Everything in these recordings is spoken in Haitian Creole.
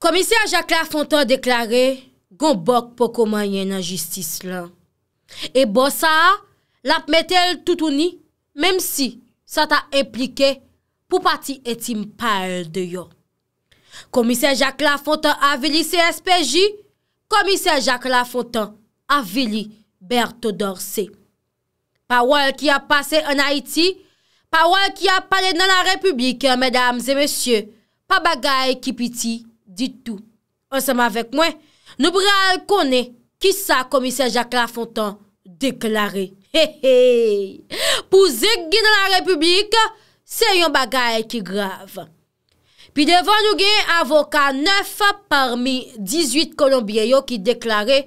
Komisyen Jacques Lafontan deklare, goun bok pou koman yen an jistis lan. E bo sa, lap metel toutouni, mem si sa ta implike pou pati etim pal de yo. Komisyen Jacques Lafontan avili CSPJ, komisyen Jacques Lafontan avili Berthodor C. Pa wal ki ap pase an Haiti, pa wal ki ap pale nan la Republik, mèdames et mèsyè, pa bagay ki piti, Di tou, anseman vek mwen, nou bre al konen ki sa komiser Jacques Lafontan deklaré. He he, pou zek gine la republik, se yon bagay ki grav. Pi devan nou gen avoka 9 parmi 18 kolombiyen yo ki deklaré,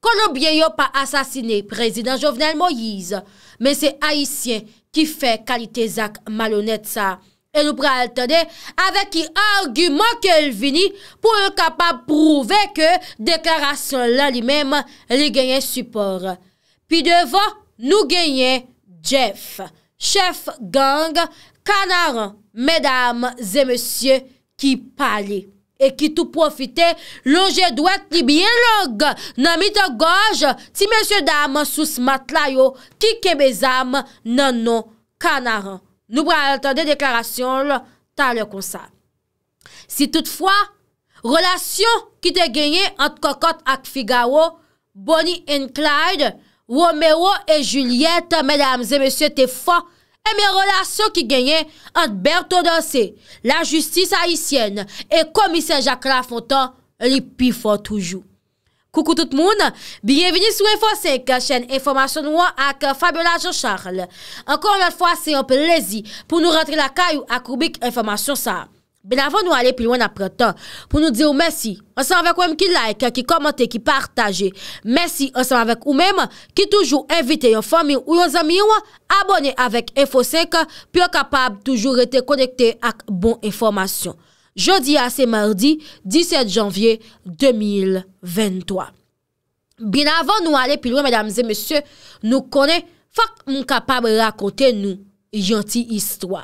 kolombiyen yo pa asasine prezident Jovenel Moïse. Men se haisyen ki fe kalitezak malonet sa. nou pral tade avè ki argument ke l vini pou l kapap prouve ke deklarasyon la li mèm li genyen support. Pi devon nou genyen Jeff chef gang kanaran, mèdame zè mèsyè ki pali e ki tou profite lonje dwèk li biyè log nan mito goj ti mèsyè dam sou smat layo ki ke mèzame nan nou kanaran Nou pral attendè deklarasyon lò ta lè konsan. Si toutfwa, relasyon ki te genye ant kokot ak figawo, Bonnie and Clyde, Romero et Juliette, mèdames et mèsyè te fò, e mè relasyon ki genye ant Berto Danse, la justis haïsyen, e komisè Jacques Lafontan, li pi fò toujou. Poukou tout moun, biyevini sou Info 5, chen informasyon wak ak Fabiola Jocharl. Ankon yon fwa se yon plezi pou nou rentre la kayou ak Rubik Informasyon Sa. Ben avon nou ale pil wan apret, pou nou di ou mersi. Ansem avèk wèm ki like, ki komante, ki partaje. Mersi ansem avèk wèm ki toujou invite yon fami ou yon zami yon abone avèk Info 5 pou yon kapab toujou rete konekte ak bon informasyon. Jodi a se mardi, 17 janvye 2023. Bin avon nou ale pilwe, medamze, mesye, nou kone, fak moun kapab rakote nou yanti histwa.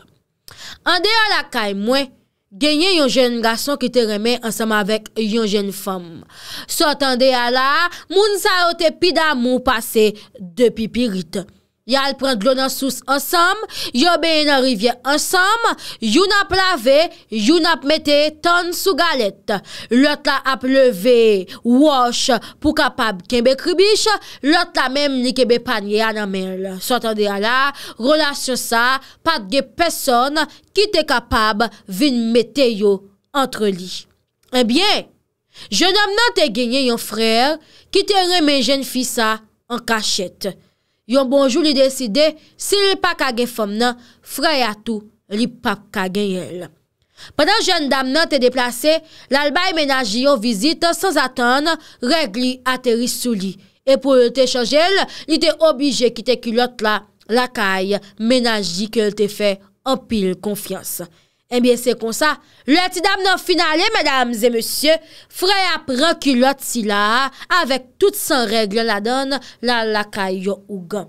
Ande a la kay mwen, genye yon jen gason ki te reme ansama vek yon jen fom. Sot ande a la, moun sa ote pi da moun pase depi pi rite. Yal pren glonansous ansam, yoben yon rivye ansam, yon ap lave, yon ap mette ton sou galet. Lot la ap leve, wosh pou kapab kenbe kribish, lot la mem ni kebe panye anamel. Sot an de ala, relasyon sa, patge peson ki te kapab vin mette yo antre li. Enbyen, eh jenam nan te genye yon fre, ki te remen jen fisa an kachet. Yon bonjou li deside, si li pa kage fom nan, fray atou li pa kage yel. Padan jen dam nan te deplase, lalbay menaji yon vizite sans atan reg li ateris sou li. E pou yon te chanjel, li te obije kite kilot la, la kay menaji ke yon te fe opil konfians. Enbyen eh se kon sa, lè ti dam nan finalè, mèdames e monsye, frey ap renkulot si la, avèk tout san regle la don, la lakay yo Ougan.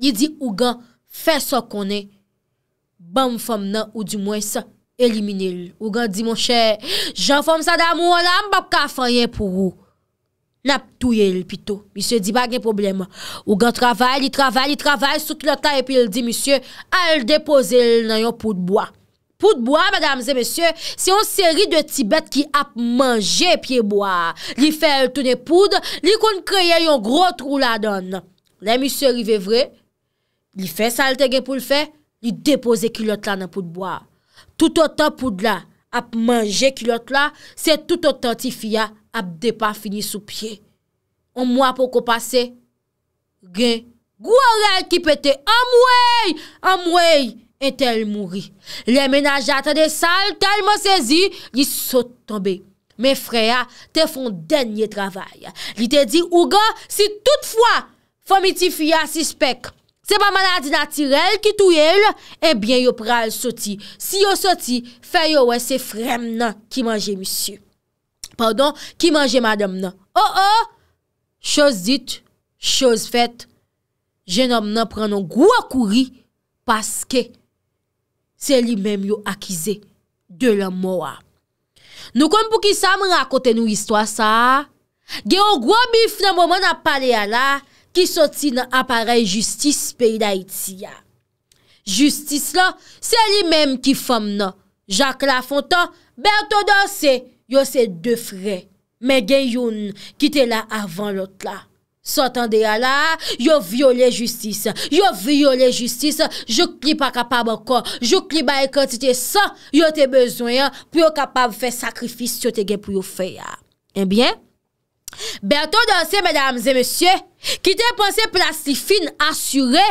Ye di, Ougan, fè so konè, bam fòm nan, ou di mwen sa, elimine l. Ougan di, monsye, jan fòm sa dam ou anam, bop ka fanyen pou ou. Nap touye l pito. Monsye di, bagen problem. Ougan travèl, li travèl, li travèl, soute l otay, epi l di, monsye, al depoze l nan yon pout bwa. Poud bo a, madame ze mesye, se yon seri de tibet ki ap manje piye bo a. Li fe el tounen poud, li kon kreye yon gro trou la don. Le misye rive vre, li fe salte gen pou l fe, li depoze kilot la nan poud bo a. Tout an tan poud la, ap manje kilot la, se tout an tan ti fia ap depa fini sou piye. An mwa pou ko pase, gen, gwa re al ki pete, an mwey, an mwey. E tel mouri. Le menajate de sal, tel mosezi, li sote tombe. Men freya, te fon denye travay. Li te di, ouga, si toutfwa fomiti fya si spek, se pa manadi natirel ki tou el, ebyen eh yo pral soti. Si yo soti, feyo we se frem nan ki manje monsi. Pardon, ki manje madom nan. Oh oh, chos dit, chos fet, jenom nan pranon gwa kouri, paske. Se li menm yo akize de la mowa. Nou kon pou ki sa mwen akote nou histwa sa, gen yo gwa mif nan mwomen ap pale ya la, ki soti nan aparel justice peyi da iti ya. Justice la, se li menm ki fom nan. Jacques Lafontan, Bertaudan se, yo se defre, men gen yon ki te la avan lot la. Sotan de ya la, yo viole justice, yo viole justice, jok li pa kapab ankon, jok li baye kantite san, yo te bezoyan pou yo kapab fe sakrifis yo te gen pou yo fe ya. En bien, bento danse, mèdames et messieurs, ki te pense plastifine, assuré,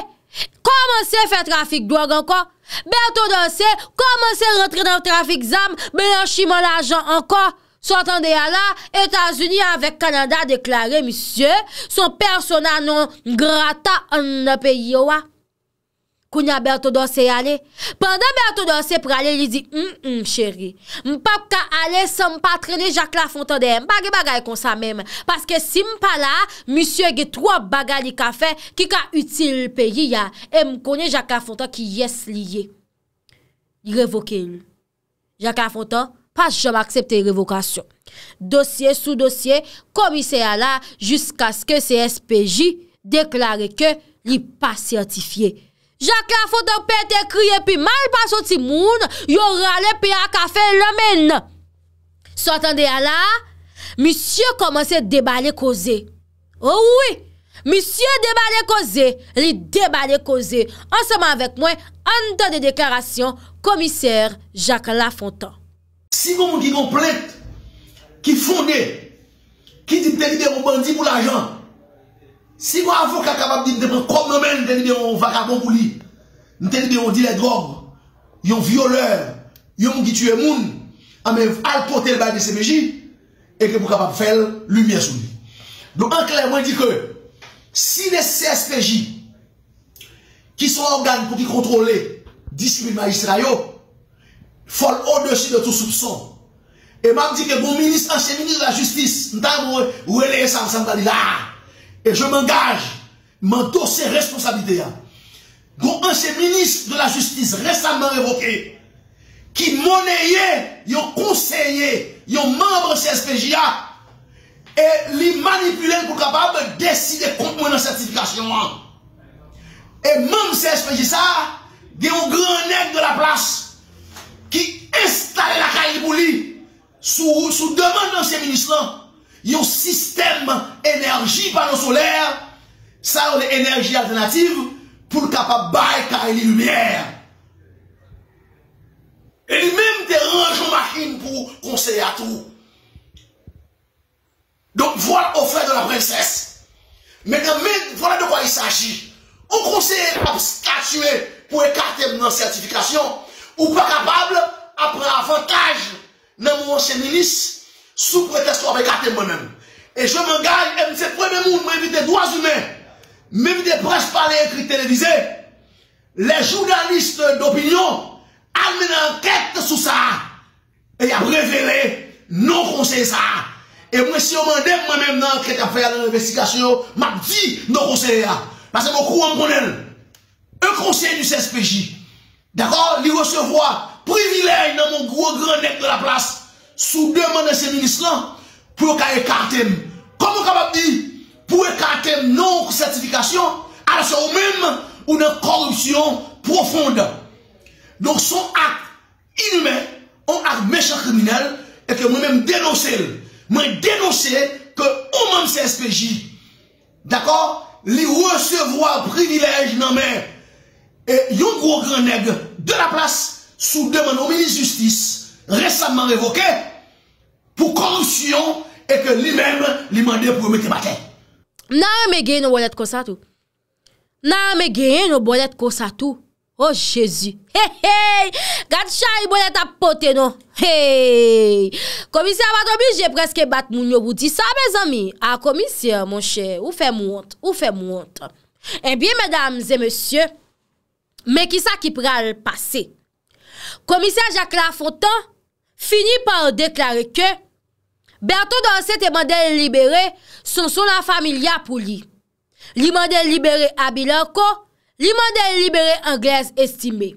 komanse fe trafik drog ankon, bento danse, komanse rentre nan trafik zam, blanchi man l'ajan ankon. Sotan de ya la, Etasuni avèk Kanada deklare, misye, son persona non grata an peyi yo wa. Koun ya Berto Dose yale. Pendan Berto Dose prale, li di, m m chere, m pap ka ale, san m patrene Jacques Lafontaine, m bagi bagay kon sa mèm. Paske si m pala, misye ge tro bagay li ka fe, ki ka util peyi ya, e m konye Jacques Lafontaine ki yes li ye. Li revoke il. Jacques Lafontaine, pa jom aksepte revokasyon. Dosye sou dosye, komise ya la, jiska skè se SPJ, deklare ke li pasyantifiye. Jacques Lafontan pe te kriye, pi mal pa sou timoun, yo rale pe a kafe lomen. Sotande ya la, misye komanse debale koze. Ouwi, misye debale koze, li debale koze, ansenman vek mwen, anten de deklarasyon, komise Jacques Lafontan. Si yon moun ki yon plek, ki founè, ki di mte li de yon bandi pou la jan, si yon avokat kapap di mte pou kon mè, mte li de yon vakar bon boulit, mte li de yon dile drob, yon violeur, yon moun ki tue moun, amè alpote l baye di semeji, e ke moun kapap fel lumiè souli. Don anklè, mwen di ke, si le CSPJ, ki son organ pou ki kontrole, di sublima Yisrayo, fol o de si de tou soubson. E mam di ke goun minist, anse minist de la justis, mta mwen, mwen leye san san ta li la. E je m'engage, mwen to se responsabilite ya. Goun anse minist de la justis, resanman evoke, ki moneye, yon konseye, yon membre CSPJ ya, e li manipule pou kapap, de deside kont mwen an sertifikasyon an. E membre CSPJ sa, de yon grenen de la plas, ki estalè la kaye li pou li sou devan nan se ministran yo sistem enerji panosolè sa ou de enerji alternatif pou l'kapa baye kaye li lumiè e li mèm te ranjou makin pou konseye atou donk voil ofè de la prensès mèkè mèkè, voilè de kwa yi sachi ou konseye ap skatüè pou ekate mèkè certifikasyon Ou kwa kapable apre avantage nan moun chenilis sou pretesto ave gaten mounen. E jom an gaje, mse premen moun, mwen vide dwa zume, mwen vide pres pale ekri televize, le jounaliste d'opinyon almen an ket sou sa, e ya brevele non konseye sa. E mwen si yo mwen dem mwen men nan ket afer nan investikasyon, mwen ap di non konseye a. Pase mwen kou an konen, e konseye du 16 feji. D'akor? Li wesevwa privilèj nan moun gro granèk de la plas sou deman de se minis lan pou e ka ekartem. Komon kabab di? Pou ekartem nou kousertifikasyon ala se ou menm ou nan korupsyon profonde. Don son ak inoumen ou ak mechak kriminel e ke moun menm denose l. Mwen denose ke ou menm se espèji. D'akor? Li wesevwa privilèj nan menm e yon gro granèk de la plas de la plas sou deman omen yi justis, resanman evoke, pou korusyon, e ke li membe li mande pou me kemate. Nan, me gen yon bolet konsatu. Nan, me gen yon bolet konsatu. Oh, jesu. Hey, hey, gad chan yon bolet apote nou. Hey, komisyon vado mi, jepreske bat moun yo boudi sa, a komisyon, mon chè, ou fe moun, ou fe moun. E eh biye, mèdames et mèsyon, Men ki sa ki pral pase? Komisyen Jacques Lafontan fini par deklari ke Berto dan sete mandel libere sou sou la familia pou li. Li mandel libere Abilerko, li mandel libere Angleze estime.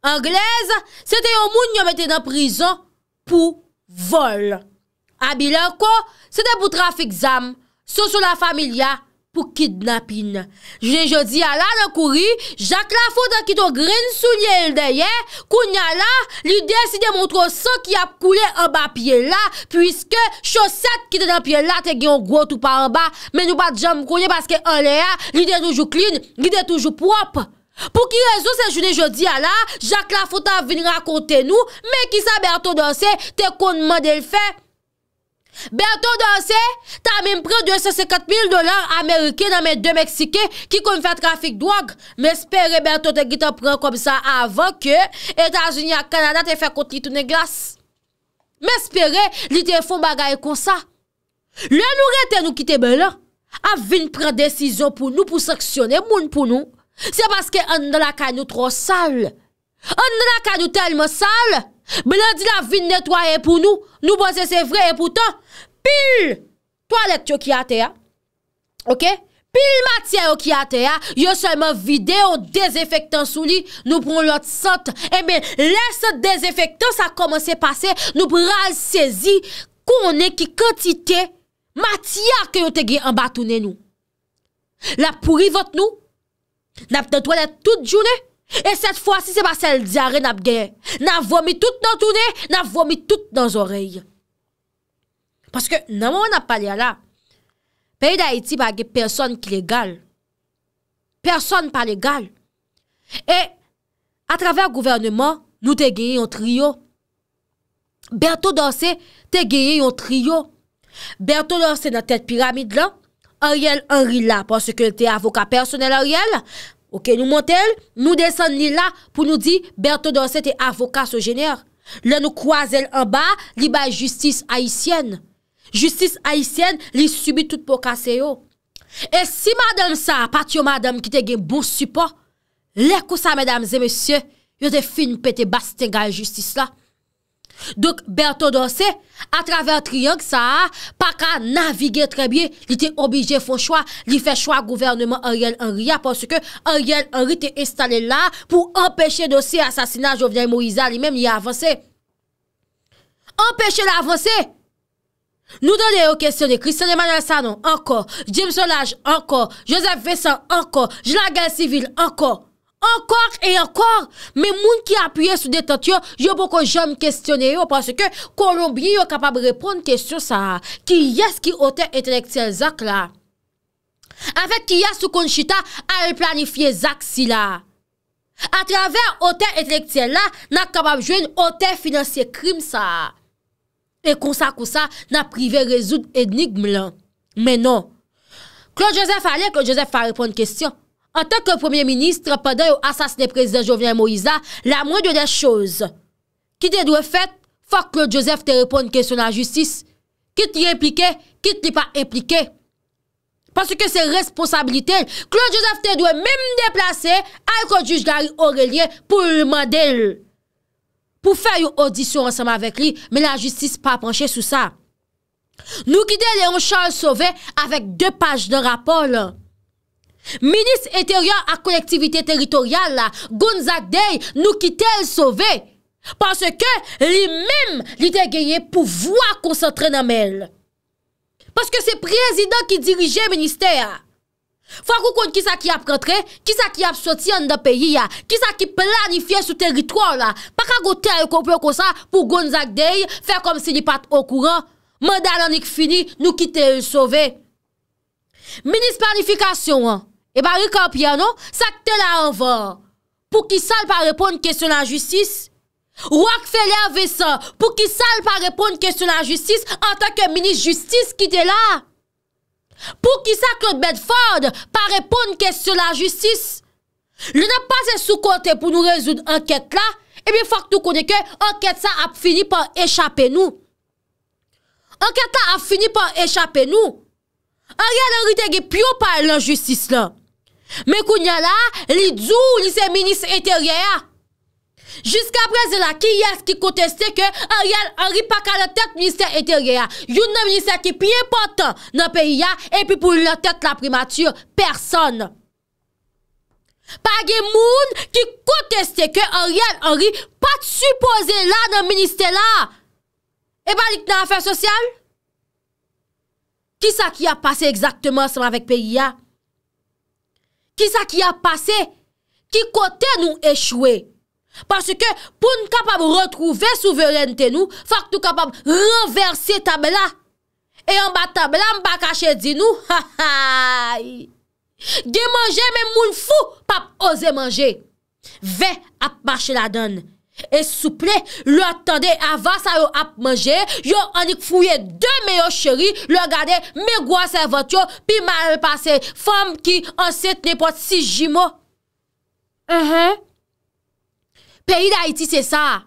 Angleze, sete yon moun yon mette nan prison pou vol. Abilerko, sete pou trafik zam, sou sou la familia pou li. Pou ki dnapin, jounen jodi a la nan kouri, jak la fota ki ton grin sou liye l deye, kouni a la, li deye si demontro sa ki ap koule an ba piye la, pwiske choset ki te nan piye la te gion gwo tou pa an ba, men nou pa djam kouni paske an le a, li deye toujou klin, li deye toujou prop. Pou ki rezon se jounen jodi a la, jak la fota vin rakonte nou, men ki sa berto danse, te konman del fey. Ben to dansè, ta mèm prè 250 000 dolar Amerike nan mèm 2 Meksike ki kon fè trafik drog. Mèm spère ben to te gitè prè kom sa avan ke Etat-Unis a Kanada te fè konti tout nè glas. Mèm spère li te fò bagay kon sa. Lè nou rete nou kite belè, avin prè desizyon pou nou pou saksyonè moun pou nou. Se paske an nan la kanyou tro salè. An nan la ka nou telman sal, blan di la vin netwayen pou nou, nou bon se se vreye pou tan, pil toalet yo ki ate ya, ok, pil mati ya yo ki ate ya, yo seman videyo, dezefektan sou li, nou proun lot sot, e eh men, les dezefektan sa koman se pase, nou pral sezi, konen ki kantite, mati ya ke yo tege an batounen nou, la pouri vot nou, nap nan toalet tout jounen, E set fwa si se pa sel diare nap geye. Na vomi tout nan toune, na vomi tout nan zorey. Paske nan moun ap pale la, peyi da iti bagye person ki legal. Person pa legal. E, a traver gouvernement, nou te geye yon trio. Berto danse, te geye yon trio. Berto danse nan tet piramide la, a riel an rila paske te avoka personel a riel la. Ok, nou montel, nou desen li la pou nou di, Berto Dorset e avokat so jener. Le nou kwa zel an ba, li ba justice Haitienne. Justice Haitienne li subi tout pou kase yo. E si madame sa, pati yo madame ki te gen bou support, lekou sa, madame zemesye, yo de fin pete basten ga justice la. Dok Berto Dorset, a travèr triyank sa, pa ka navigè trè bie, li te obijè fon chwa, li fè chwa gouvernement Ariel Henry a, porsè ke Ariel Henry te estalè la pou empèche dosi asasinaj ou vè Moïsa li mèm li avansè. Empèche li avansè! Nou dole yo kèsyon de Christian Emmanuel Sanon, ankor, James Solage, ankor, Joseph Vesson, ankor, Jean-Laguerre Civil, ankor. Ankor e ankor, mi moun ki apuyè sou detentyon, yo pou kon jom kestyonè yo, parce ke Kolombi yo kapab repon kestyon sa. Ki yè skye ote entelektiyel zak la? Afèk ki yè sou konchita, al planifiye zak si non. la. A travè ote entelektiyel la, na kapab jwen ote finanseye krim sa. E konsa konsa, na prive rezoud etnigme la. Menon, Klon Josef alè, Klon Josef fa repon kestyon. an tanke premier ministre padan yo asasne prezident Jovian Moïsa la mwen dwe de chouz ki te dwe fet fok Claude Joseph te repon kèson la justis ki te li implike, ki te li pa implike paske se responsabilite Claude Joseph te dwe mèm deplase al konjouche Gary Aurelien pou mèdèl pou fè yon audisyon ansèm avèk li mè la justis pa panche sou sa nou ki te lè yon Charles Sauvé avèk dè page dè rapport lè Minis eteryan a kolektivite teritorial la, gounzak dey nou ki tel sove. Panske li mèm li te genye pou vwa konsantre nan mèl. Panske se prezident ki dirije minister. Fwa kou kon kisa ki ap rentre, kisa ki ap soti an da peyi ya, kisa ki planifiye sou teritor la. Paka goutè a yu komple konsa pou gounzak dey, fè kom si li pat okouran, mè dal anik fini, nou ki tel sove. Minis planifikasyon an, E ba rik an piyano, sakte la an van. Pou ki sal pa repon kèsyon an jysis. Ou ak fèlè avè sa, pou ki sal pa repon kèsyon an jysis an takè minis jysis ki te la. Pou ki sa Claude Bedford pa repon kèsyon an jysis. Le nan pasè e sou kontè pou nou rezoun an kèt la, e bi fòk nou konè kè an kèt sa ap fini pa échapè nou. An kèt sa ap fini pa échapè nou. An riyan an ritege pyo pa l'an jysis la. Mè koun yon la, li djou ou li se minis ete rye a. Jisk apre zè la, ki yè ki konteste ke an riyal anri pa ka le tèt minis ete rye a. Yon nan minis ete ki pi important nan P.I.A. e pi pou le tèt la prematur, person. Pa gen moun ki konteste ke an riyal anri pa t'yupoze la nan minis ete la. E ba lik nan afer sosyal? Ki sa ki a pase exactement seman vek P.I.A.? ki sa ki ap pase, ki kote nou echwe. Paske pou nou kapab retrouve souveren te nou, fak tou kapab renverse tabela. E yon ba tabela mba kache di nou, ha ha! De manje men moun fou pap oze manje. Ve ap bache la donne. E souple, lwen tande avan sa yo ap manje, yo anik fouye uh-huh. de meyo cheri, lwen gade me gwa servant yo, pi man yon pase, fom ki anset ne pot si jimo. Uh-huh. Peyi d'Haïti, se sa,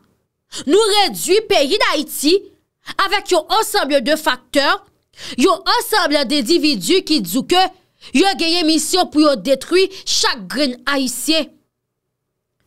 nou redwi peyi d'Haïti avak yo ansamble de faktor, yo ansamble de dividu ki dzouke, yo geye misyon pou yo detrui chak grin haïsye.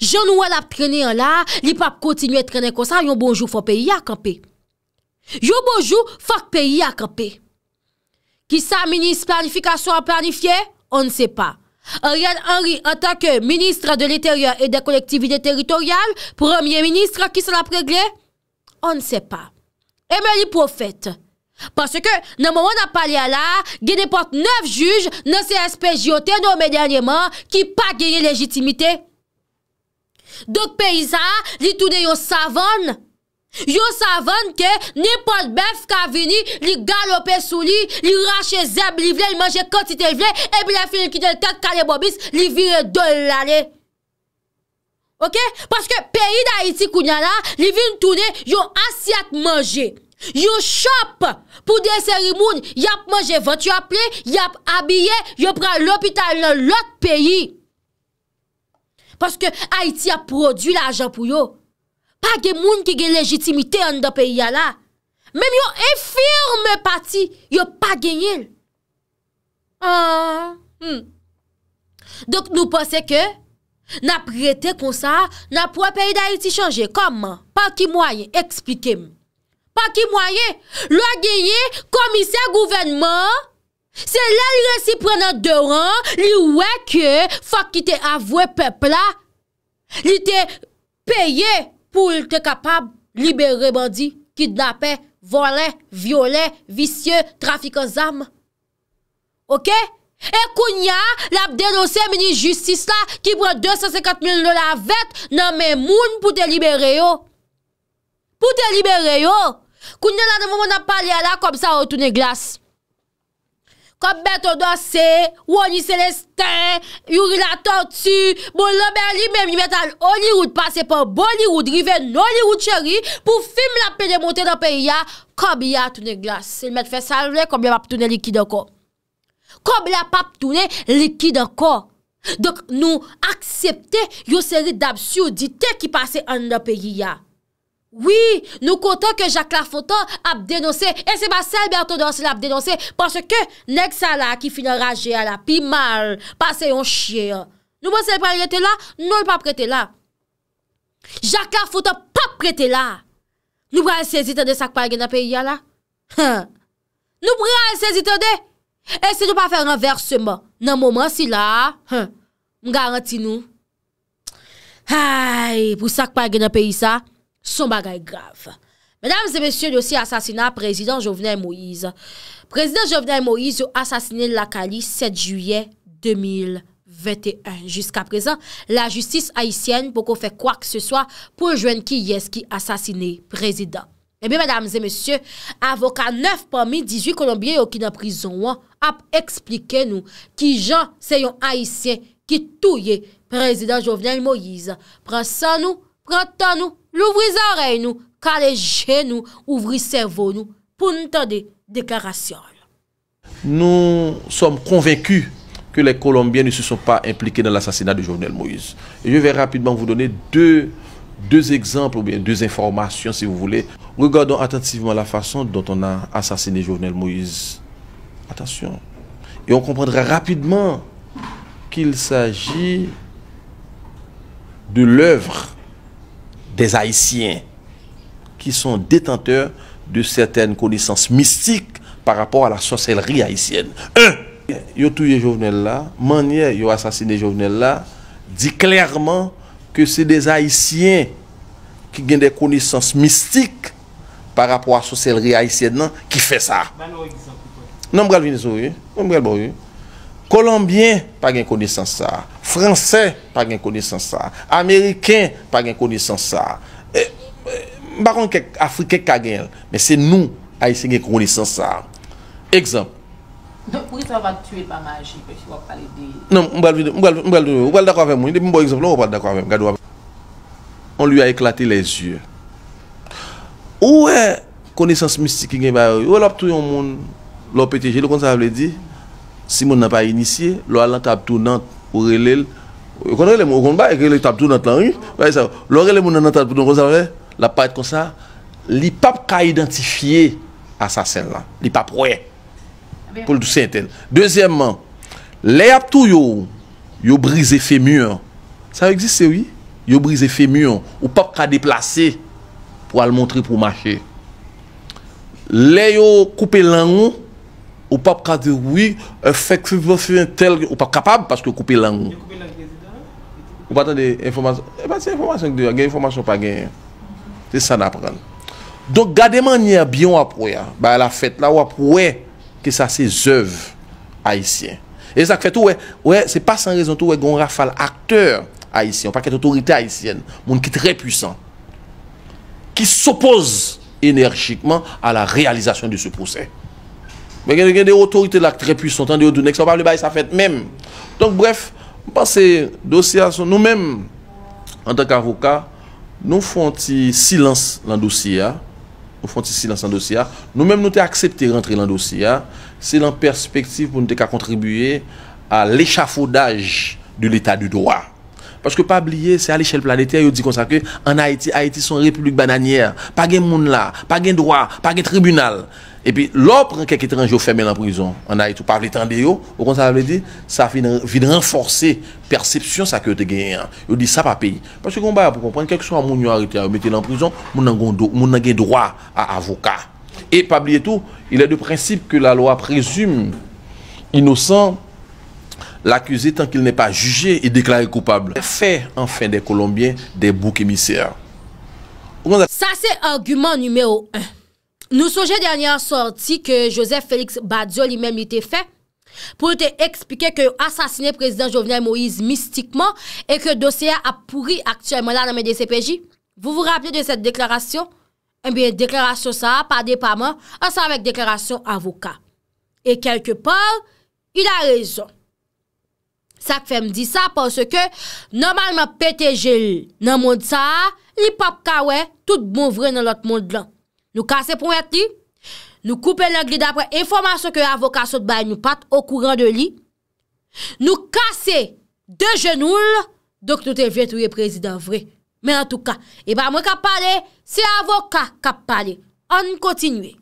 Jan nou wala prene an la, li pap kontinu etrene konsan, yon bonjou fok peyi akampe. Yon bonjou fok peyi akampe. Ki sa minis planifikasyon an planifiye, on ne se pa. An riyan anri an ta ke ministra de l'Eterior et de Collectivité Territoriale, premier ministra, ki sa la pregle, on ne se pa. Eme li pou fete. Pase ke nan moun an pali an la, genepot neuf juj nan se espè jyote nou me danyeman, ki pa genye legitimitey. Dok peyi sa, li toune yon savon. Yon savon ke nipon bef ka vini, li galope sou li, li rache zeb, li vle manje konti te vle, epi la fin ki de kak kane bobis, li vire do lale. Ok? Paske peyi da iti kou nyan la, li vin toune yon asyat manje. Yon shop pou de serimoun, yap manje vant, yon aple, yap abye, yon pran lopital nan lok peyi. Paske Haiti a prodwi ah, hmm. la ajan pou yo. Pa gen moun ki gen legitimite an da peyi ya la. Mem yo efirme pati, yo pa gen yel. Dok nou pase ke, na prete konsa, na pou a peyi da Haiti chanje. Koman? Pa ki mwaye, eksplikem. Pa ki mwaye, lwa genye komisyen gouvenman, Se la li resi prena de ran, li weke, fwa ki te avwe pepla, li te peye pou te kapab libere bandi, ki de la pe, vole, viole, visye, trafiko zame. Ok? E koun ya, la denose mini-justis la, ki pre 250 000 lola vet, nan men moun pou te libere yo. Pou te libere yo, koun ya la nan moun ap pale ala kom sa o toune glas. Yon beto do se, wonyi selestan, yon rilatot si, bon laman li mem yon metan Hollywood pase pou Bollywood, rive nan Hollywood cheri pou fim la pede monten an peyi ya, kob ya toune glas. Se l met fe salve, kob la pap toune liki de ko. Kob la pap toune liki de ko. Dok nou aksepte yon seri dapsyo di te ki pase an an peyi ya. Oui, nou kontan ke Jacques-Claire Fouton ap denose. E se ba selberton danse la ap denose. Paske nek sa la ki finan raje a la. Pi mal, pase yon chie a. Nou pa se prey rete la, nou pa prete la. Jacques-Claire Fouton pa prete la. Nou prey se zite de sakpa gen ap peyi a la. Nou prey se zite de. E se nou pa fe renverseman. Nan mouman si la, m garanti nou. Hai, pou sakpa gen ap peyi sa. son bagay grav. Mèdames et mèsyè, lò si asasina prezident Jovenel Moïse. Prezident Jovenel Moïse yò asasine lakali 7 juye 2021. Jiska prezant, la justice haïsienne poko fè kwa k se soa pou jwen ki yè s ki asasine prezident. Eh Mèdames et mèsyè, avokat 9 pami 18 kolombien yò ki nan prizon wè ap eksplike nou ki jan se yon haïsien ki touye prezident Jovenel Moïse. Prensan nou Nous sommes convaincus nous cerveau nous que les Colombiens ne se sont pas impliqués dans l'assassinat de Jovenel Moïse. Et je vais rapidement vous donner deux, deux exemples ou bien deux informations si vous voulez. Regardons attentivement la façon dont on a assassiné Jovenel Moïse. Attention. Et on comprendra rapidement qu'il s'agit de l'œuvre Des haitien ki son detenteur de certain konisans mistik par rapport a la soselri haitien. Yo touye jovenel la, manye yo asasine jovenel la, di klerman ke se des haitien ki gen de konisans mistik par rapport a soselri haitien nan ki fe sa. Kolombien pa gen kone san sa, franse pa gen kone san sa, ameryken pa gen kone san sa, mbakon ke Afrike kage, men se nou a yise gen kone san sa. Ekzamp. Non pou yi sa va tue pa ma aji pe si wap pale de? Non, mbal vide, mbal vide, mbal dakwa ve mwen, depi mbo ekzamp, non wap pale dakwa ve mwen. On li a eklate les yu. Ou e kone san se misti ki gen ba yo, ou e lop tou yon moun, lop pe teje, lop kon sa vle di? Si moun nan pa inisye, lo alant ap tou nant Ou relel Ou kon relem, ou kon baye, relem ap tou nant lan yon Lo relem ou nan ap tou nant, pou don kon sa vwe La pa et kon sa Li pap ka identifiye asasen lan Li pap wè Pou l'dou senten Dezyèmman, le ap tou yon Yon brise fèmur Sa vè gzisse wè, yon brise fèmur Ou pap ka deplase Pou al montri pou mache Le yon koupe lan yon Ou pa pa ka de wè, fèk fèk fèk fèk fèk tel, ou pa pa kapab pwè koupe lang. Koupe lang gèzidan? Ou pa tan eh de informasyon. E pa tè informasyon gèzidan, gè informasyon pa gèzidan. Tè san ap pran. Donk gade manye a biyon ap wè, ba la fèt la wè ap wè, kè sa se zèv aïsyen. E sa kè tou wè, wè se pas san rezon tou wè goun rafal akteur aïsyen, wè pa kèt autorite aïsyen, moun ki trè pwisan, ki s'opoz enerjikman a la realizasyon de se pwosèt. Mais il y a des autorités très puissantes, hein, On ne peut pas le ça fait même. Donc bref, je pense que nous-mêmes, en tant qu'avocat, nous faisons un silence dans le dossier. Hein. Nous faisons un silence dans le dossier. Hein. Nous-mêmes, nous avons accepté de rentrer dans le dossier. C'est la perspective pour nous contribuer à l'échafaudage de l'état du droit. Parce que pas oublier, c'est à l'échelle planétaire, il dit comme ça que en Haïti, Haïti sont république bananière. Pas de monde là, pas de droit, pas de tribunal. Et puis, l'autre, quelques étrangers fermés en prison, en Haïti, pas les temps de yo, au contraire, ça veut dire, ça vient renforcer la perception ça que avez gagné. Vous hein. dit ça pas pays. Parce que, bah, pour comprendre, quelque soit a arrêté, mettez en prison, mon le droit à avocat. Et pas oublier tout, il est de principe que la loi présume innocent l'accusé tant qu'il n'est pas jugé et déclaré coupable. Fait enfin des Colombiens des boucs émissaires. Ça, c'est argument numéro un. Nou souje danyan sorti ke Joseph Félix Badiou li mèm li te fè, pou te eksplike ke yon asasine Prezident Jovenel Moïse mistikman e ke dosye a pouri aktuelman la nan men de CPJ. Vou vou rappele de set deklarasyon? Ebyen deklarasyon sa, pa de pa man, an sa vek deklarasyon avoka. E kelke por, il a rezon. Sak Fèm di sa, porske normalman pete jèl nan moun sa, li pop kawè, tout mouvre nan lot moun lan. Nou kase pou et li, nou koupe le glid apre informasyon ke avokat sot baye nou pat o kouran de li, nou kase de genoul, dok nou te vye touye prezident vwe. Men an touka, e ba mwen kap pale, se avokat kap pale, an mwen kontinwe.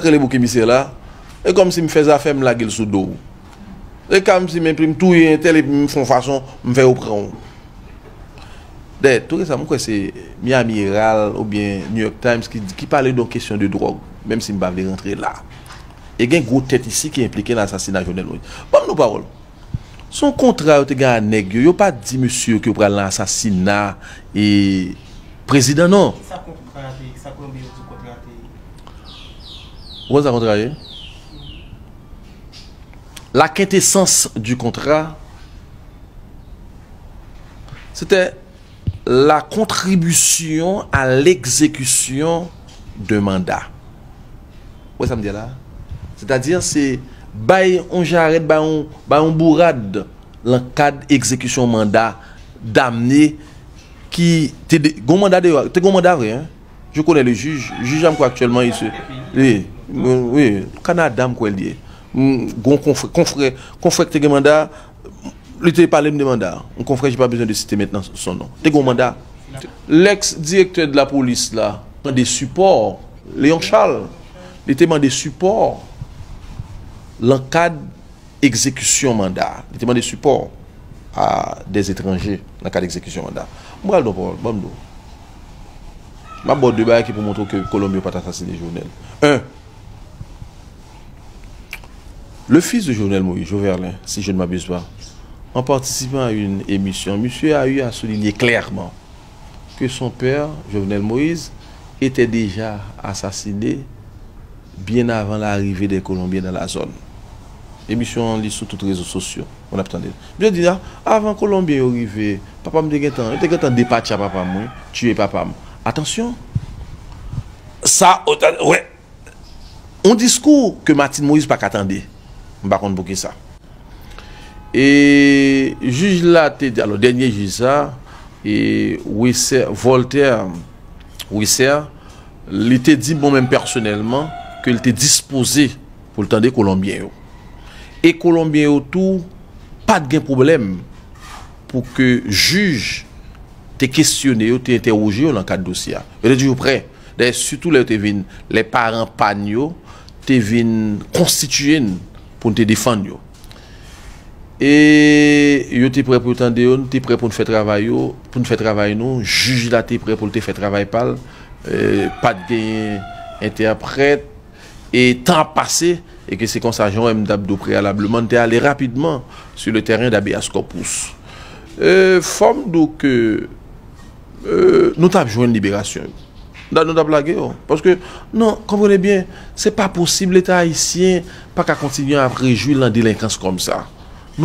Akele bou kemi se la, e kom si m feza fe m lage l sou do. E kam si m imprim touye tel e m fon fason m fe opre an ou. De, tou re sa moun kwen se mi amiral ou bien New York Times ki pale yon don kesyon de drog, menm si mba ve rentre la. E gen grou tèt isi ki implike l'assasina jounel. Poum nou parol. Son kontra yo te gen anegyo, yo pa di monsi yo ki yo prel l'assasina e prezident non. Ki sa kontra te, ki sa konbe yo te kontra te? Ou an sa kontra e? La kente sens du kontra, cete, la kontribusyon a l'ekzekusyon de mandat. Ouè sa mdi la? Sè ta dir, sè bè yon jaret, bè yon bourad, lankad ekzekusyon mandat damne, ki te gomandade, te gomandade, je konè le juj, juj amkwa akchèlman, kanadamkwa el di, konfèk te gomandade, L'été parlé de mandat. Ah, Mon confrère, n'ai pas besoin de citer maintenant son nom. était un mandat. L'ex-directeur de la police, là, des supports. Léon Charles, il était des supports. L'encadre exécution mandat. Il était des supports à des étrangers dans le cadre d'exécution mandat. Moi, je Ma sais de Je qui pour montrer que Colombie n'a pas assassiné Jovenel. Un, le fils de journal Moïse, Joverlin, si je ne m'abuse pas, en participant à une émission, monsieur a eu à souligner clairement que son père, Jovenel Moïse, était déjà assassiné bien avant l'arrivée des Colombiens dans la zone. Émission en sur tous les réseaux sociaux. On a attendait. Je dis là, avant Colombiens arrivé, papa me dit en départ à papa moi, tuer papa. Attention. Ça ouais. Un discours que Martin Moïse pas qu'attendait. Je ne sais pas ça. E juj la te di, alo denye juj sa, e Wissea, Voltaire Wissea, li te di bon men personelman, ke li te dispose pou l'tan de Kolombien yo. E Kolombien yo tou, pat gen problem pou ke juj te kestyone yo, te interwoje yo lan kat dosya. Le di yo pre, dey sütou le yo te vin, le par anpan yo, te vin konstituyen pou te difan yo. e yo ti pre pou tande yon ti pre pou nou fe travay yo pou nou fe travay nou, juji la ti pre pou nou te fe travay pal e pat gen ente apret e tan pase e kese kon sa joun mdap do pre alableman te ale rapidman su le teren dabe as kopous e fom do ke e, nou tap joun liberasyon dan nou tap lage yo nan konvone bien, se pa posib l'eta haisyen pa ka kontinyon ap rejou l an delinkans kom sa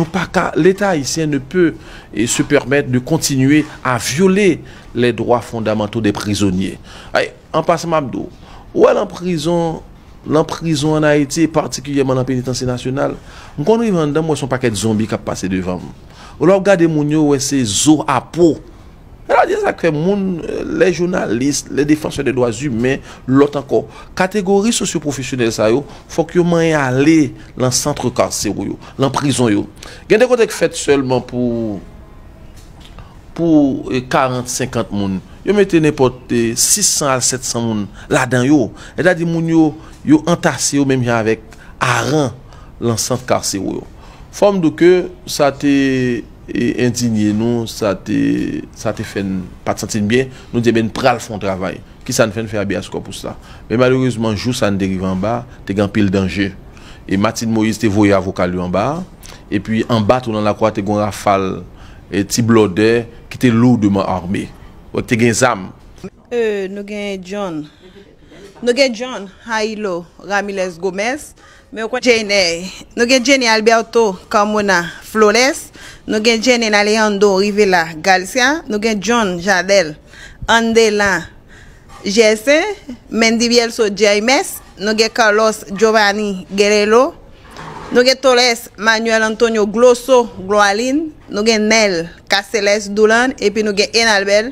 pas l'État haïtien ne peut eh, se permettre de continuer à violer les droits fondamentaux des prisonniers. En passant, Mado ou à en prison, en prison en Haïti, particulièrement dans la pénitentiaire nationale, nous connaissons un paquet de zombies qui passent devant nous. Ou là, regardez mon c'est zo à peau. Se la di sa ke moun le jounalist, le defansyon de doaz humen, lot anko. Kategori sosyo-profesyonel sa yo, fok yo maye ale lan santre karser yo, lan prison yo. Gen dekotek fet selman pou 40-50 moun. Yo mette nepot 600-700 moun la dan yo. E da di moun yo, yo antase yo menmye avek a ran lan santre karser yo. Fom do ke sa te... E entinye nou sa te fèn pat satin byen Nou diye ben pral fon travay Ki san fèn fè a bi asko pou sa Men malourizman jou san deriv an ba Te gen pil denje E Matin Moïse te voye avokal yo an ba E pi an bat ou nan la kwa te gen rafal E ti blode Ki te lour de man arme Ou te gen zam euh, Nou gen John Nou gen John Hailo Ramiles Gomez Nou gen Jenny Alberto Kamona Flores Nou gen Jenen Aleando Rivila Galcia. Nou gen John Jadel Andela Gese. Mendy Vielso Jemes. Nou gen Carlos Giovanni Guerrello. Nou gen Torres Manuel Antonio Gloso Gualin. Nou gen Nel Kasseles Doulan. E pi nou gen Enalbel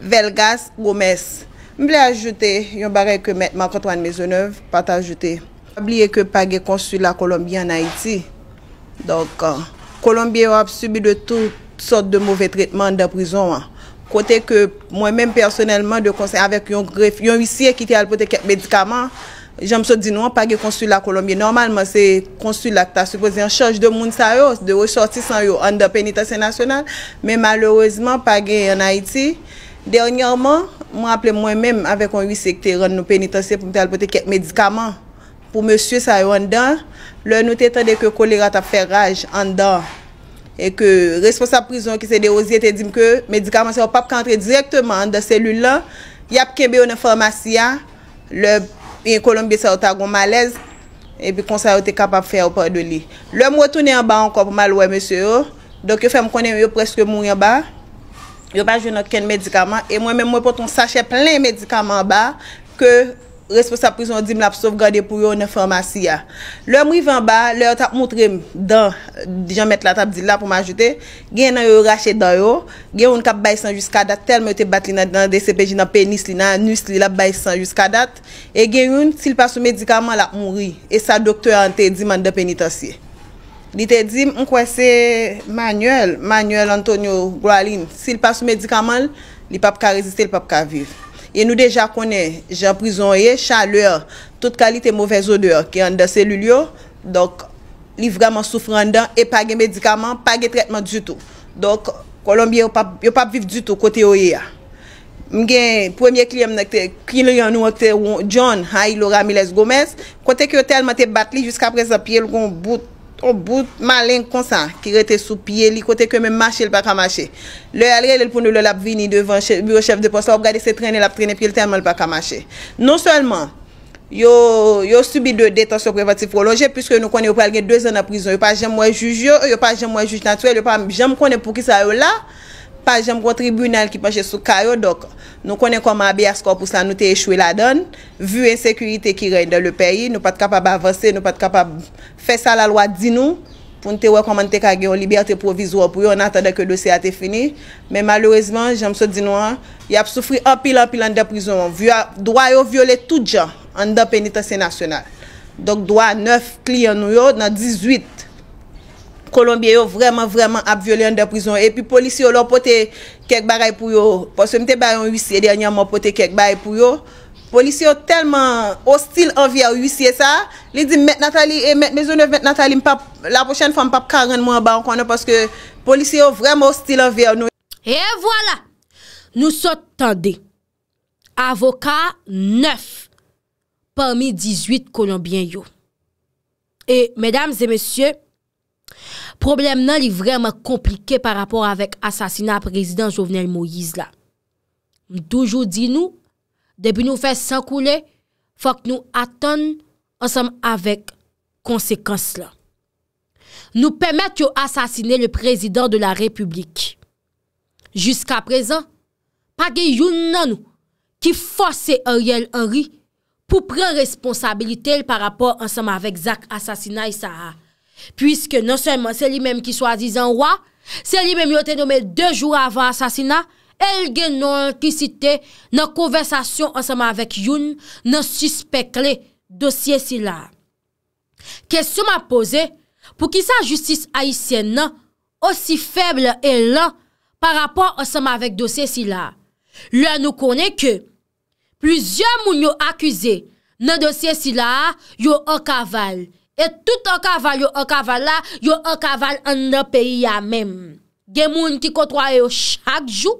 Velgas Gomes. Mble ajoute, yon barek yo met makot wan mezonev pat ajoute. Mble ak yo page konsu la Kolombiya na Iti. Dok... Kolombye yo ap subi de tout sort de mouve tretman da prizon an. Kote ke mwen men personelman de konsey avèk yon gref, yon usye ki te alpote kek medikaman, janm so di nou an page konsul la Kolombye. Normalman se konsul la ki ta supose yon chaj de moun sa yo, de yo sorti san yo an da penitansyen nasyonal, men malourezman page an Haiti. Dernyaman, mwen aple mwen men avèk yon usye ki te ren nou penitansyen pou te alpote kek medikaman. pou mèsyou sa yon dan, lè nou tè tè de kè kolirat ap fè raj an dan, e kè responsab prizon ki sè de ozi, te dim kè medikaman sa yon pap kantre direktman an da selou lan, yap kèmbe yon informasyan, lè yon kolombi sa yon tagon malez, e pi kon sa yon tè kapap fè ou pa do li. Lè mwè tounè an ba an kon pou mal wè mèsyou, dok yo fèm konèm yo preske mwè yon ba, yo pa jounan kèn medikaman, e mwè mwè mwè poton sachè plè medikaman an ba, kè Responsap prison dim la pou sovgade pou yon informasy ya. Lè mou yvan ba, lè yon tap moutrem dan, dijan met la tap di la pou m'ajute, gen nan yon rachet dan yon, gen yon kap bay san jusqu'a dat, tel mè yon te bat li nan DCPJ nan penis li nan anus li la bay san jusqu'a dat, e gen yon si l pa sou medikaman la mouri, e sa doktor an te dim an de penitansye. Li te dim, an kwa se Manuel, Manuel Antonio Gualin, si l pa sou medikaman, li pa pou ka reziste, li pa pou ka vive. Ye nou deja konen jan prizon ye, chaleur, tout kalite mouvez odeur ki an da selul yo. Dok, li vreman soufrandan, e page medikaman, page tretman djuto. Dok, Kolombie yo pap viv djuto kote yo ye ya. Mgen, premye kliyem nan kte, kliyem nan wakte John, hai Laura Miles Gomez. Kote ki yo telman te batli jiska prese api el kon bout. Ou bout malin konsan ki rete sou piye li kote ke men mache el pa kamache. Le alre el pou nou l ap vini devan bureau chef de poste ou gade se trene l ap trene piye l termen el pa kamache. Non seulement yo subi de detansyon privatif prolonje pwiske nou konye ou pralge 2 an ap rizon. Yo pa jem mwen juj yo, yo pa jem mwen juj naturel, yo pa jem mwen konye pou ki sa yo la. pa jèm kwa tribunal ki panjè sou karyo, dok nou konè kwa mabiyaskor pou sa nou te echwe la don, vu ensekurite ki ren de le peyi, nou pat kapab avanse, nou pat kapab fè sa la lwa di nou, pou nou te wekoman te kage yon liberte provizwa, pou yon atade ke dosye a te fini, men malourezman, jèm so di nou, yap soufri apil-apil an de prizon, dwa yon viole tout jan an de penitansi nasyonal, dok dwa 9 kli an nou yo nan 18 kli, Kolombien yo vreman vreman ap violen de prison E pi polisyon lò pote kek baray pou yo Posye mte bayan huysye Dernyan mò pote kek baray pou yo Polisyon telman hostil anvi a huysye sa Li di met Natali Met mezo nev met Natali La pochene fòm non, pap karen moun anba On kono poske polisyon vreman hostil anvi a nou E vwala Nou sot tande Avoka 9 Parmi 18 kolombien yo E medams e monsye problem nan li vreman komplike par rapport avek asasina prezident Jovenel Moïse la. Mdoujou di nou, debi nou fè sankou le, fòk nou aton, ansem avek konsekans la. Nou pèmet yo asasine le prezident de la republik. Jusk aprezan, pa ge youn nan nou ki fòse a yel anri pou pren responsabilite l par rapport ansem avek Zak asasina y sa a Pwiske nan semen se li menm ki swazi zan wwa, se li menm yo te nome de jou avan asasina, el gen nou an kisite nan konversasyon an semen avek yon nan suspek le dosye si la. Kese sou ma pose pou ki sa justice aisyen nan osi feble e lan par rapon an semen avek dosye si la. Le nou kone ke, pluzyon moun yo akuse nan dosye si la yo an kaval. E tout an kaval yo an kaval la, yo an kaval an nan peyi ya mem. Gen moun ki kotwa yo chak jou,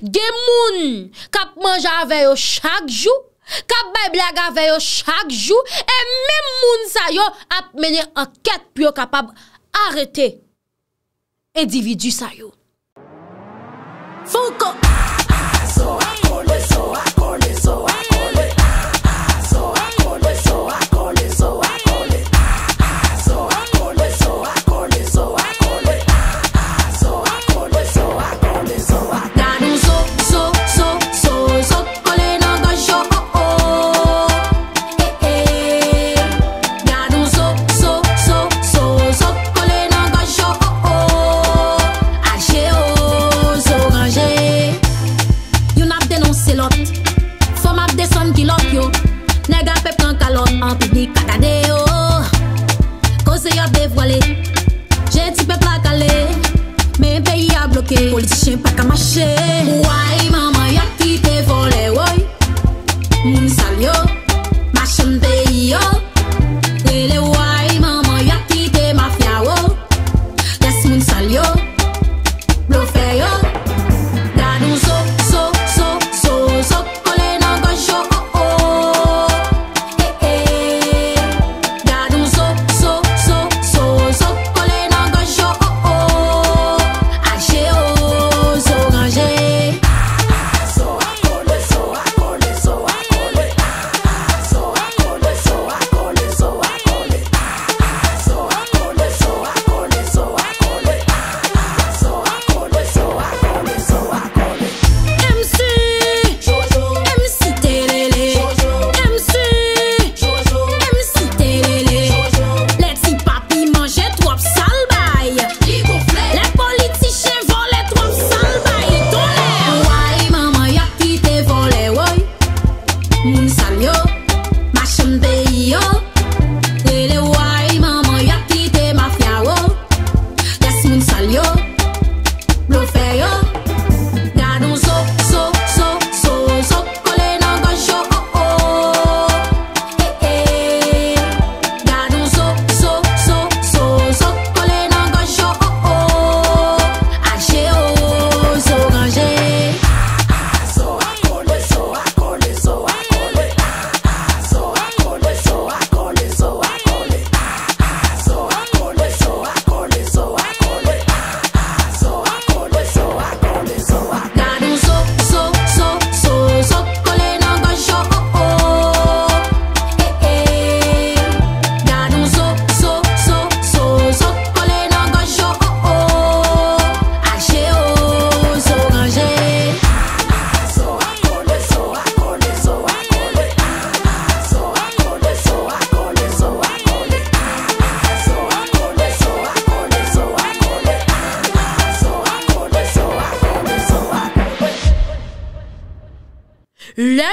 gen moun kap manja ave yo chak jou, kap bay blaga ave yo chak jou, e mem moun sa yo ap menye an ket pou yo kapab arete edividu sa yo. Fouko!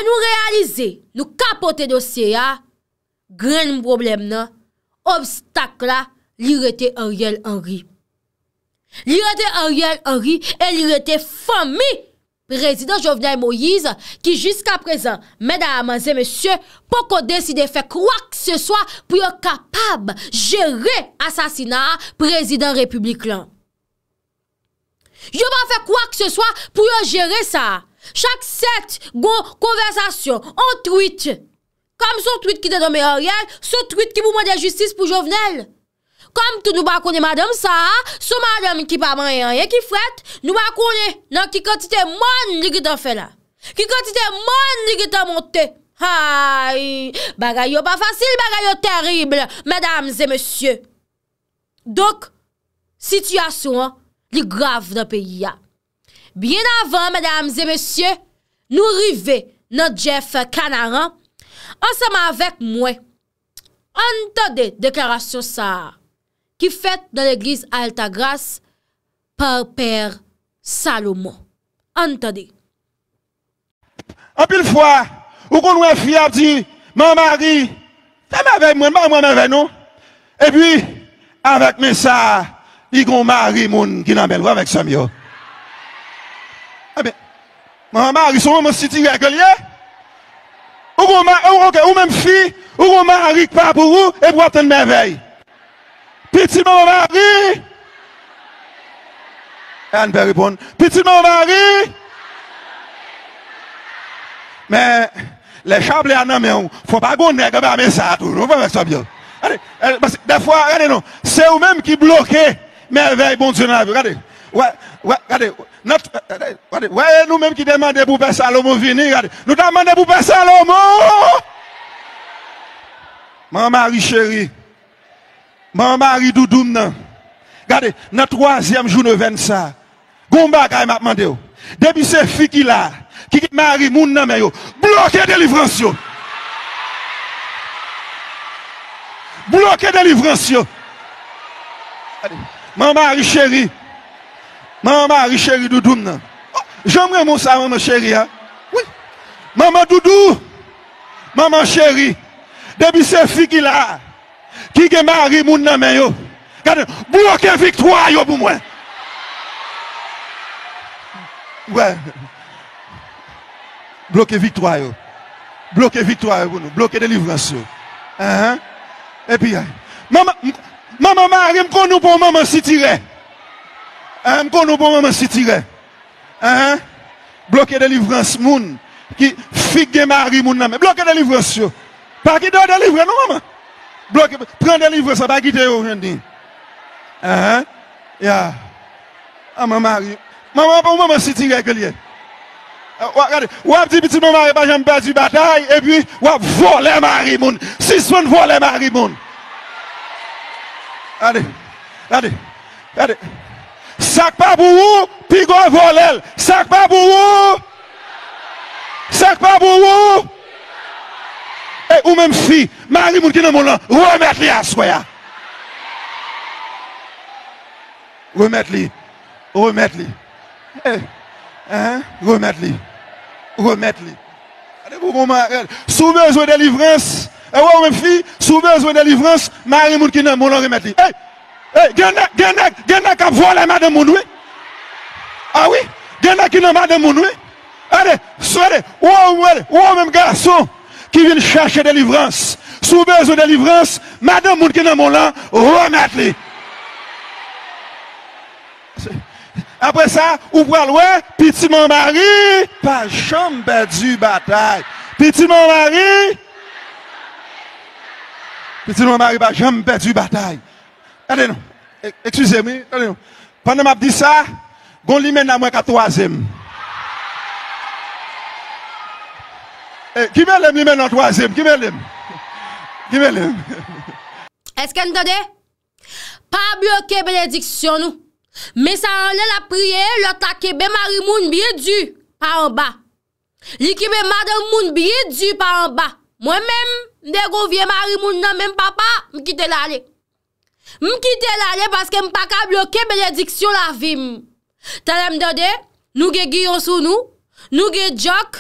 nou realize nou kapote dosye ya gren m problem nan obstak la li rete Ariel Henry li rete Ariel Henry e li rete fami prezident Jovenel Moïse ki jiska prezant mèdè amazè mèsyè pou kon deside fè kwa k se soa pou yo kapab jere asasina prezident republik lan yo ban fè kwa k se soa pou yo jere sa Chak set go konversasyon, an twit, kam son twit ki denome oryel, son twit ki pou mwen de justice pou jovenel. Kam te nou bakone madam sa, son madam ki pa mwen enye ki fwet, nou bakone nan ki kantite moun li ki tan fe la. Ki kantite moun li ki tan monte. Ha, bagay yo pa fasil, bagay yo terible, medamze, monsye. Dok, sityasyon li grav nan peyi ya. bien avant, mesdames et messieurs, nous arrivons dans Jeff Canaran, ensemble avec moi. Entendez déclaration ça, qui faite dans l'église Alta Grâce par Père Salomon. Entendez. En pile fois, où qu'on nous dit, mon mari, fais avec moi, maman avec nous. Et puis, avec mes ça, il y a un mari qui n'a avec Samuel. Maman mari, son maman si tu régulier. Ou ou même fille, ou on mari pas pour vous et pour attendre merveille. Petit maman mari. Anne va répondre. Petit maman mari. Mais les chables à nan mais faut pas qu'on nèg mais ça tout. On va ça bien. Allez, parce que des fois, regardez non, c'est vous-même qui bloquez merveille bon Dieu dans la vie. Regardez. Ouais, ouais, regardez. Notre, euh, euh, ouais, nous-mêmes qui demandons pour Père Salomon venir, regardez. Nous demandons pour Père Salomon. Mon mari chéri. Mon mari doudoum nan. Regardez, troisième jour de ça. Gomba Gaï m'a demandé. Depuis ces filles qui là, qui marie moun nan mais yo, bloquer délivrance yo. Bloquez délivrance yo. Mon mari chéri. Maman Marie chérie doudou, J'aimerais mon ça maman chérie hein? Oui. Maman Doudou. Maman chérie. Depuis ce fille qui là qui est Marie, mon yo. bloquez victoire yo pour moi. Ouais. Bloquez victoire yo. Bloquez victoire pour nous, bloquez délivrance yo. Hein, hein. Et puis hein. maman maman Marie me nous pour maman si tirer. Un bon nous bon moment si tiré. Hein? Bloquer délivrance moun qui figue mari moun nan bloquer délivrance yo. Pas qui doit délivrer non maman. Bloquer prendre délivrance pas quitter aujourd'hui. Hein? Ya. Ah maman mari. Maman bon moment si tiré que lié. Euh, regardez, ou a dit petit maman pas jamais perdu bataille et puis ou a marie mari moun. Si son voler mari moun. Allez. Allez. Allez. Sak pa bou ou, pi gwa vo lèl. Sak pa bou ou, sak pa bou ou, e ou men fi, mari moun ki nan moun lan, remet li a swa ya. Remet li. Remet li. Eh, eh remet li. Remet li. Eh, soube zwe delivrans, e ou men fi, soube zwe delivrans, mari moun ki nan moun lan remet li. Eh, Il y a un qui a volé de mon oui. Ah oui? Il y a qui n'a de mon oui. Allez, soyez, ou ouais, même garçon qui vient chercher délivrance. Sous besoin de délivrance, madame qui n'a pas mon remette le Après ça, ou pour aller, petit mon mari, pas jamais du bataille. Petit mon mari, petit mon mari, pas jamais du bataille. Allez, non. E- excusez-moi. attendez. Pendant m'a dit dis ça, je suis maintenant à 4 e eh, Qui m'aime, le lui en troisième? Qui m'aime, Qui m'aime. Est-ce que vous entendez? Pas bloquer bénédiction, nous. Mais ça en est la prière, le taquet ben Marie-Moun bien du, pas en bas. L'équipe ben Madame Moun bien du, pas en bas. Moi-même, dès qu'on Marie-Moun, même papa, je quitte l'aller. Mkite lade baske mpaka bloke benediksyon la vim. Talem dade, nou ge giyon sou nou, nou ge djok,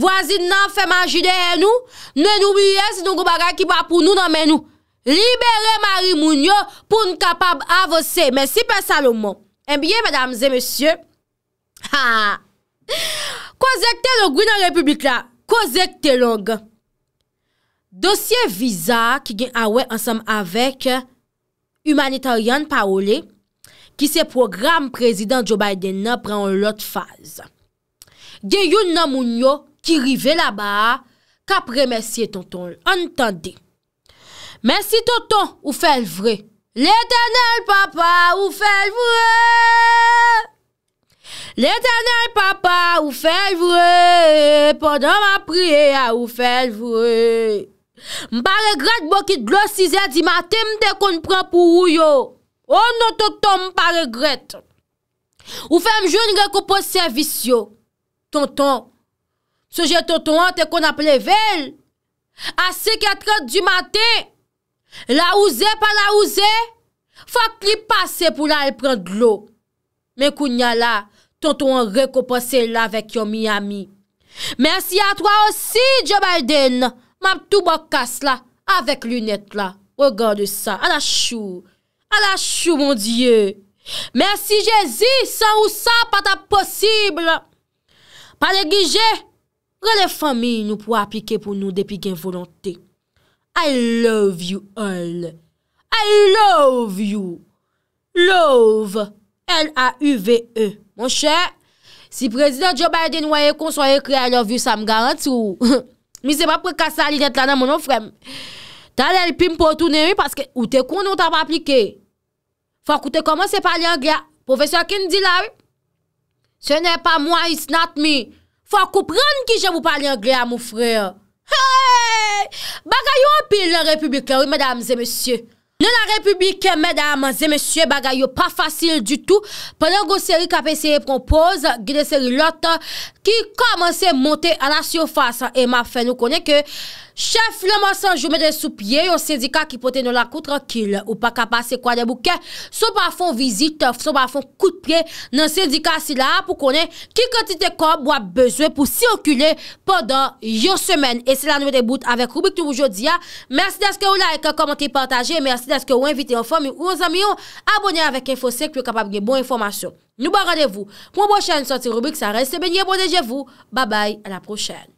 vwazid nan fè manji de hen nou, nenou biye si nou go bagay ki ba pou nou nan men nou. Libere mari moun yo pou n kapab avose. Mersi pe Salomon. Mbye, eh mdamze, msye? Ha! Ko zek te logwi nan republik la? Ko zek te log? Dosye viza ki gen awe ansam avek... Humanitarian parole ki se programe prezident Joe Biden nan preon lot faz. Gye yon nan moun yo ki rive la ba, kapre mersi e tonton l'antande. Mersi tonton ou fèl vre, l'eternel papa ou fèl vre. L'eternel papa ou fèl vre, podan m apriye a ou fèl vre. Mpa regret bo ki glos si zè di matè mdè kon pran pou ou yo. O nou tonton mpa regret. Ou fèm joun rekopos servis yo. Tonton, se jè tonton an te kon aple vel. Asè kè trè di matè, la ou zè pa la ou zè, fòk li pase pou la el pran glos. Mè kou nya la, tonton an rekopos se la vek yo mi ami. Mersi a tòa osi, Djebaldena. map tou bokas la, avek lunet la, regande sa, ala chou, ala chou, mon die, mersi jezi, san ou sa, pata posibla, pale gije, re le fami, nou pou apike pou nou, depi gen volante, I love you all, I love you, love, L-A-U-V-E, mon chè, si prezident Jobar denwaye, kon soye kre alov yu, sa m garanti ou, he, Mi se pa prekasa li let la nan moun ou non, frem. Ta lèl pim pou toune mi paske ou te koun nou ta pa aplike. Fwa kou te komanse pali anglia. Profesor kin di lèl? Se nè pa mwa, it's not me. Fwa kou pran ki jè mou pali anglia, mou frem. Hey! Baka yon pil le republikan ou, mèdames et mèsyè. Nè la republike, mèdame, zè mèsyè bagayou, pa fasil du tout, pèlèngo sèri kapè sèri pònpòz, gèdè sèri lot, ki kòman sè montè an la soufass, e ma fè nou konè kè, Chef, la monsan jume de sou pye, yon sindika ki pote nou la kout rankil ou pa kapase kwa de bouke, sou pa fon vizite, sou pa fon kout pye nan sindika si la pou konen ki kontite kon pou ap bezwe pou sirkule podan yon semen. E se la noue de bout avèk Rubik Toubou Jodia, mersi daske ou like, komenti, pantaje, mersi daske ou invite, ou fami ou zami ou abone avèk infosek pou kapab gen bon informasyon. Nou ba radevou, pou mwen chen santi Rubik, sa reste benye pou dejevou, ba bay, la prochen.